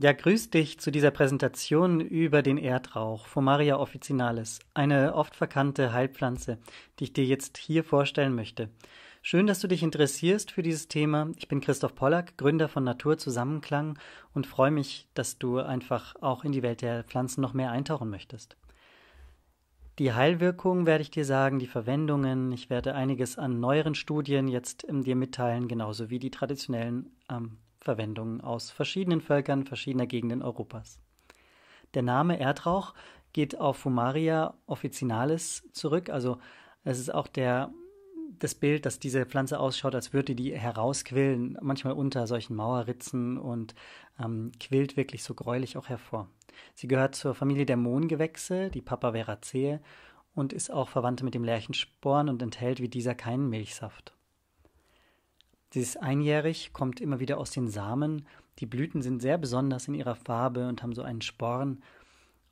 Ja, grüß dich zu dieser Präsentation über den Erdrauch, Fumaria officinalis, eine oft verkannte Heilpflanze, die ich dir jetzt hier vorstellen möchte. Schön, dass du dich interessierst für dieses Thema. Ich bin Christoph Pollack, Gründer von Natur Zusammenklang und freue mich, dass du einfach auch in die Welt der Pflanzen noch mehr eintauchen möchtest. Die Heilwirkungen werde ich dir sagen, die Verwendungen. Ich werde einiges an neueren Studien jetzt ähm, dir mitteilen, genauso wie die traditionellen ähm, Verwendungen aus verschiedenen Völkern verschiedener Gegenden Europas. Der Name Erdrauch geht auf Fumaria officinalis zurück, also es ist auch der, das Bild, dass diese Pflanze ausschaut, als würde die herausquillen, manchmal unter solchen Mauerritzen und ähm, quillt wirklich so gräulich auch hervor. Sie gehört zur Familie der Mohngewächse, die Papaveraceae, und ist auch verwandt mit dem Lärchensporn und enthält wie dieser keinen Milchsaft. Dieses Einjährig kommt immer wieder aus den Samen. Die Blüten sind sehr besonders in ihrer Farbe und haben so einen Sporn.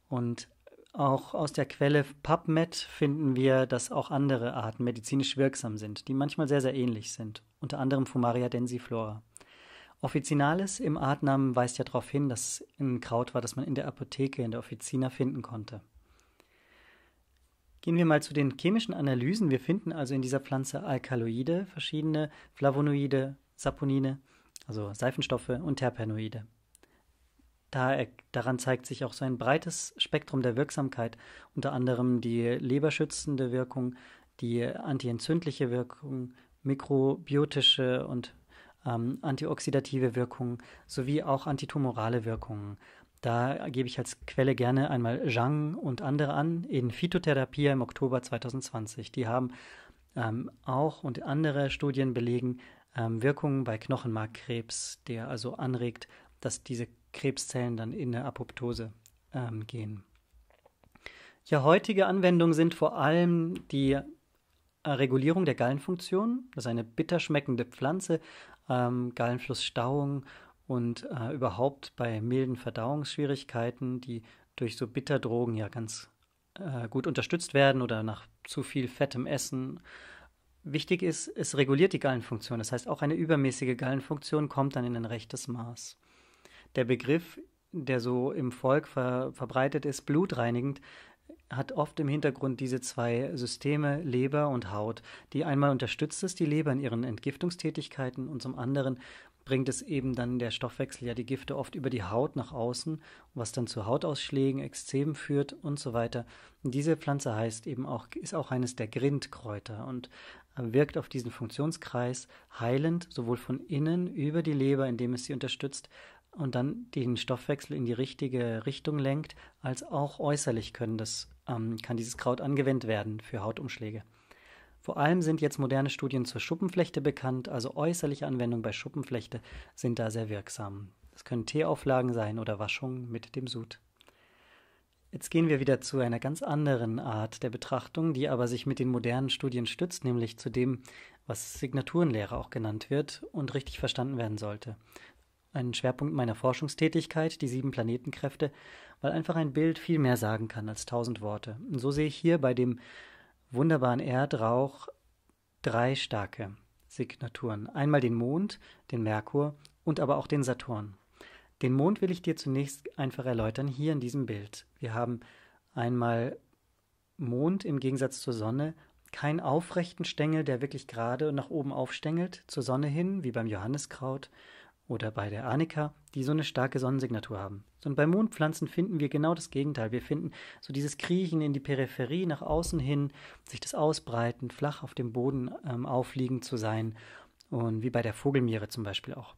Und auch aus der Quelle PubMed finden wir, dass auch andere Arten medizinisch wirksam sind, die manchmal sehr, sehr ähnlich sind, unter anderem Fumaria densiflora. Officinalis im Artnamen weist ja darauf hin, dass ein Kraut war, das man in der Apotheke in der Officina finden konnte. Gehen wir mal zu den chemischen Analysen. Wir finden also in dieser Pflanze Alkaloide, verschiedene Flavonoide, Saponine, also Seifenstoffe und Terpenoide. Da, daran zeigt sich auch so ein breites Spektrum der Wirksamkeit, unter anderem die leberschützende Wirkung, die antientzündliche Wirkung, mikrobiotische und ähm, antioxidative Wirkung sowie auch antitumorale Wirkungen. Da gebe ich als Quelle gerne einmal Zhang und andere an in Phytotherapie im Oktober 2020. Die haben ähm, auch und andere Studien belegen ähm, Wirkungen bei Knochenmarkkrebs, der also anregt, dass diese Krebszellen dann in eine Apoptose ähm, gehen. Ja, heutige Anwendungen sind vor allem die äh, Regulierung der Gallenfunktion, das ist eine bitter schmeckende Pflanze, ähm, Gallenflussstauung und äh, überhaupt bei milden Verdauungsschwierigkeiten, die durch so Bitterdrogen ja ganz äh, gut unterstützt werden oder nach zu viel fettem Essen. Wichtig ist, es reguliert die Gallenfunktion. Das heißt, auch eine übermäßige Gallenfunktion kommt dann in ein rechtes Maß. Der Begriff, der so im Volk ver verbreitet ist, blutreinigend, hat oft im Hintergrund diese zwei Systeme, Leber und Haut, die einmal unterstützt es die Leber in ihren Entgiftungstätigkeiten und zum anderen bringt es eben dann der Stoffwechsel ja die Gifte oft über die Haut nach außen, was dann zu Hautausschlägen, Ekzemen führt und so weiter. Und diese Pflanze heißt eben auch, ist auch eines der Grindkräuter und äh, wirkt auf diesen Funktionskreis heilend, sowohl von innen über die Leber, indem es sie unterstützt, und dann den Stoffwechsel in die richtige Richtung lenkt, als auch äußerlich können das, ähm, kann dieses Kraut angewendet werden für Hautumschläge. Vor allem sind jetzt moderne Studien zur Schuppenflechte bekannt, also äußerliche Anwendungen bei Schuppenflechte sind da sehr wirksam. Es können Teeauflagen sein oder Waschungen mit dem Sud. Jetzt gehen wir wieder zu einer ganz anderen Art der Betrachtung, die aber sich mit den modernen Studien stützt, nämlich zu dem, was Signaturenlehre auch genannt wird und richtig verstanden werden sollte. Ein Schwerpunkt meiner Forschungstätigkeit, die sieben Planetenkräfte, weil einfach ein Bild viel mehr sagen kann als tausend Worte. Und so sehe ich hier bei dem wunderbaren Erdrauch drei starke Signaturen. Einmal den Mond, den Merkur und aber auch den Saturn. Den Mond will ich dir zunächst einfach erläutern, hier in diesem Bild. Wir haben einmal Mond im Gegensatz zur Sonne, keinen aufrechten Stängel, der wirklich gerade und nach oben aufstängelt, zur Sonne hin, wie beim Johanniskraut, oder bei der Anika, die so eine starke Sonnensignatur haben. Und bei Mondpflanzen finden wir genau das Gegenteil. Wir finden so dieses Kriechen in die Peripherie, nach außen hin, sich das Ausbreiten, flach auf dem Boden ähm, aufliegend zu sein. Und wie bei der Vogelmiere zum Beispiel auch.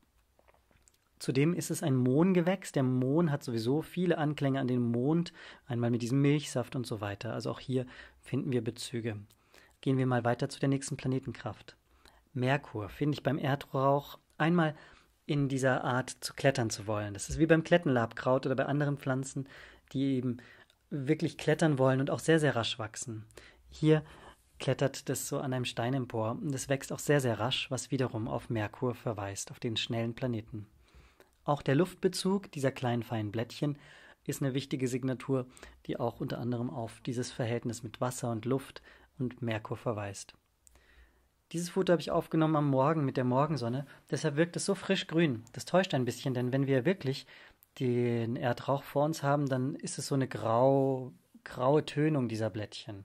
Zudem ist es ein Mohngewächs. Der Mohn hat sowieso viele Anklänge an den Mond, einmal mit diesem Milchsaft und so weiter. Also auch hier finden wir Bezüge. Gehen wir mal weiter zu der nächsten Planetenkraft. Merkur finde ich beim Erdrauch einmal in dieser Art zu klettern zu wollen. Das ist wie beim Klettenlabkraut oder bei anderen Pflanzen, die eben wirklich klettern wollen und auch sehr, sehr rasch wachsen. Hier klettert das so an einem Stein empor und es wächst auch sehr, sehr rasch, was wiederum auf Merkur verweist, auf den schnellen Planeten. Auch der Luftbezug dieser kleinen feinen Blättchen ist eine wichtige Signatur, die auch unter anderem auf dieses Verhältnis mit Wasser und Luft und Merkur verweist. Dieses Foto habe ich aufgenommen am Morgen mit der Morgensonne. Deshalb wirkt es so frisch grün. Das täuscht ein bisschen, denn wenn wir wirklich den Erdrauch vor uns haben, dann ist es so eine grau, graue Tönung dieser Blättchen.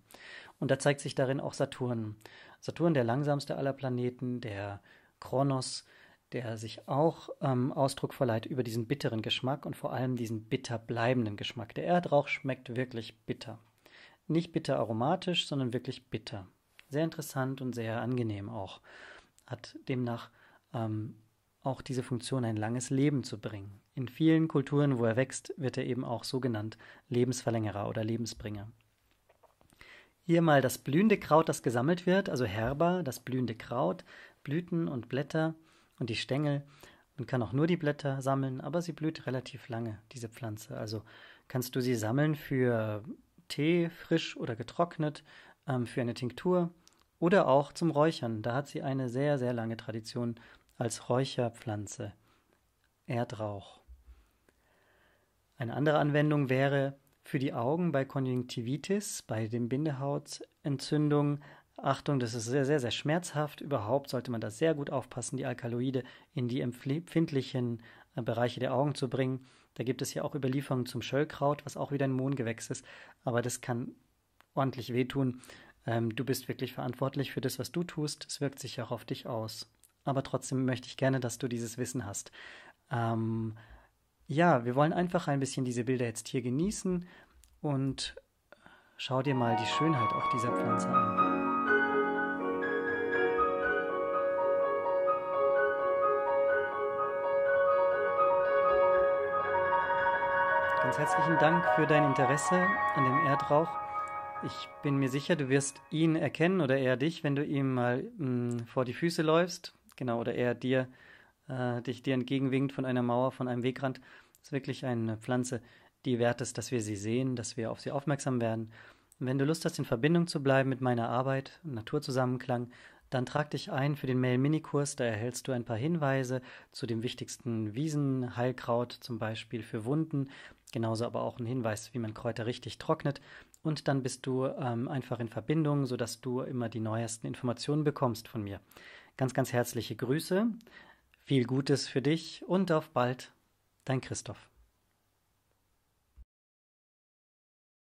Und da zeigt sich darin auch Saturn. Saturn, der langsamste aller Planeten, der Kronos, der sich auch ähm, Ausdruck verleiht über diesen bitteren Geschmack und vor allem diesen bitter bleibenden Geschmack. Der Erdrauch schmeckt wirklich bitter. Nicht bitter aromatisch, sondern wirklich bitter sehr interessant und sehr angenehm auch. Hat demnach ähm, auch diese Funktion, ein langes Leben zu bringen. In vielen Kulturen, wo er wächst, wird er eben auch so genannt Lebensverlängerer oder Lebensbringer. Hier mal das blühende Kraut, das gesammelt wird, also Herber, das blühende Kraut, Blüten und Blätter und die Stängel. Man kann auch nur die Blätter sammeln, aber sie blüht relativ lange, diese Pflanze. Also kannst du sie sammeln für Tee, frisch oder getrocknet, ähm, für eine Tinktur oder auch zum Räuchern. Da hat sie eine sehr, sehr lange Tradition als Räucherpflanze. Erdrauch. Eine andere Anwendung wäre für die Augen bei Konjunktivitis, bei den Bindehautentzündungen. Achtung, das ist sehr, sehr, sehr schmerzhaft. Überhaupt sollte man da sehr gut aufpassen, die Alkaloide in die empfindlichen äh, Bereiche der Augen zu bringen. Da gibt es ja auch Überlieferungen zum Schöllkraut, was auch wieder ein Mohngewächs ist, aber das kann ordentlich wehtun. Ähm, du bist wirklich verantwortlich für das, was du tust. Es wirkt sich auch auf dich aus. Aber trotzdem möchte ich gerne, dass du dieses Wissen hast. Ähm, ja, wir wollen einfach ein bisschen diese Bilder jetzt hier genießen und schau dir mal die Schönheit auch dieser Pflanze an. Ganz herzlichen Dank für dein Interesse an dem Erdrauch. Ich bin mir sicher, du wirst ihn erkennen oder er dich, wenn du ihm mal mh, mm, vor die Füße läufst. Genau, oder er dir, äh, dich dir entgegenwinkt von einer Mauer, von einem Wegrand. Das ist wirklich eine Pflanze, die wert ist, dass wir sie sehen, dass wir auf sie aufmerksam werden. Und wenn du Lust hast, in Verbindung zu bleiben mit meiner Arbeit, Naturzusammenklang, dann trag dich ein für den Mail-Mini-Kurs. Da erhältst du ein paar Hinweise zu dem wichtigsten Wiesenheilkraut, zum Beispiel für Wunden. Genauso aber auch ein Hinweis, wie man Kräuter richtig trocknet und dann bist du ähm, einfach in Verbindung, sodass du immer die neuesten Informationen bekommst von mir. Ganz, ganz herzliche Grüße, viel Gutes für dich und auf bald, dein Christoph.